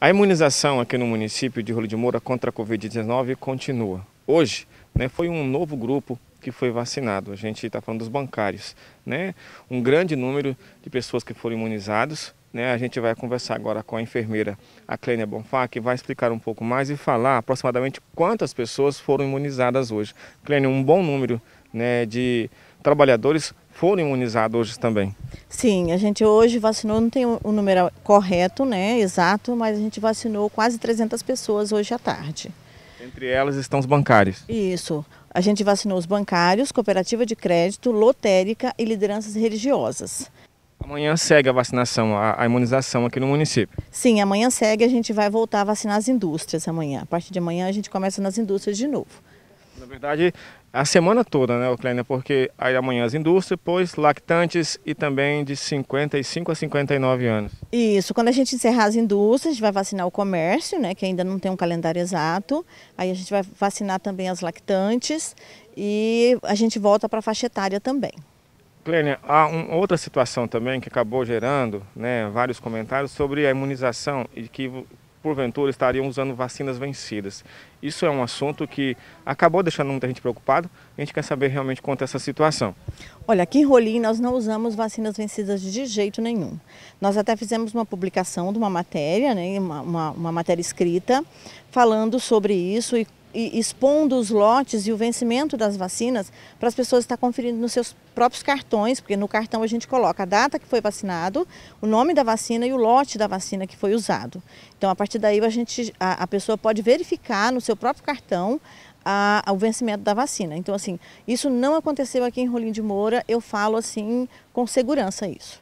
A imunização aqui no município de Rolo de Moura contra a Covid-19 continua. Hoje, né, foi um novo grupo que foi vacinado. A gente está falando dos bancários, né? Um grande número de pessoas que foram imunizados. Né? A gente vai conversar agora com a enfermeira, a Clênia Bonfá, que vai explicar um pouco mais e falar aproximadamente quantas pessoas foram imunizadas hoje. Clênia, um bom número né, de trabalhadores foram imunizados hoje também. Sim, a gente hoje vacinou, não tem o um número correto, né, exato, mas a gente vacinou quase 300 pessoas hoje à tarde. Entre elas estão os bancários. Isso. A gente vacinou os bancários, cooperativa de crédito, lotérica e lideranças religiosas. Amanhã segue a vacinação, a, imunização aqui no município. Sim, amanhã segue, a gente vai voltar a vacinar as indústrias amanhã. A partir de amanhã a gente começa nas indústrias de novo verdade, a semana toda, né, Clênia? Porque aí amanhã as indústrias, depois lactantes e também de 55 a 59 anos. Isso, quando a gente encerrar as indústrias, a gente vai vacinar o comércio, né, que ainda não tem um calendário exato. Aí a gente vai vacinar também as lactantes e a gente volta para a faixa etária também. Clênia, há uma outra situação também que acabou gerando né, vários comentários sobre a imunização e que porventura estariam usando vacinas vencidas. Isso é um assunto que acabou deixando muita gente preocupada. A gente quer saber realmente quanto é essa situação. Olha, aqui em Rolim nós não usamos vacinas vencidas de jeito nenhum. Nós até fizemos uma publicação de uma matéria, né, uma, uma, uma matéria escrita, falando sobre isso e expondo os lotes e o vencimento das vacinas para as pessoas estar conferindo nos seus próprios cartões, porque no cartão a gente coloca a data que foi vacinado, o nome da vacina e o lote da vacina que foi usado. Então, a partir daí, a, gente, a, a pessoa pode verificar no seu próprio cartão a, vencimento da vacina. Então, assim, isso não aconteceu aqui em Rolim de Moura, eu falo assim com segurança isso.